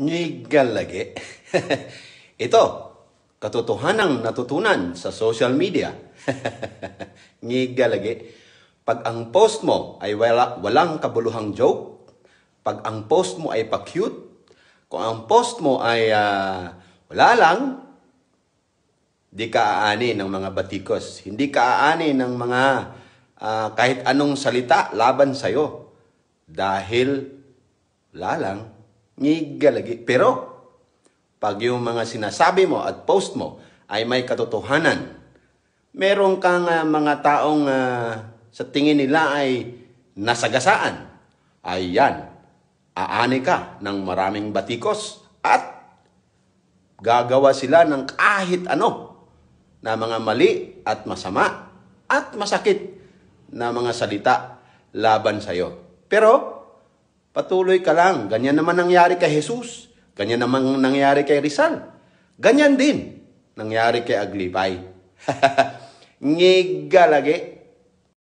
ni galage. Ito, katotohanang natutunan sa social media. ni galage. Pag ang post mo ay wala, walang kabuluhang joke, pag ang post mo ay pa-cute, kung ang post mo ay uh, wala lang, di ka aani ng mga batikos. Hindi ka aani ng mga uh, kahit anong salita laban sa'yo. Dahil wala lang, ngigalagi. Pero, pag yung mga sinasabi mo at post mo ay may katotohanan, meron kang uh, mga taong uh, sa tingin nila ay nasagasaan, ay yan, aani ka ng maraming batikos at gagawa sila ng kahit ano na mga mali at masama at masakit na mga salita laban sa iyo. Pero Patuloy ka lang. Ganyan naman nangyari kay Jesus. Ganyan naman nangyari kay Rizal. Ganyan din nangyari kay Aglipay. Ngigalagi.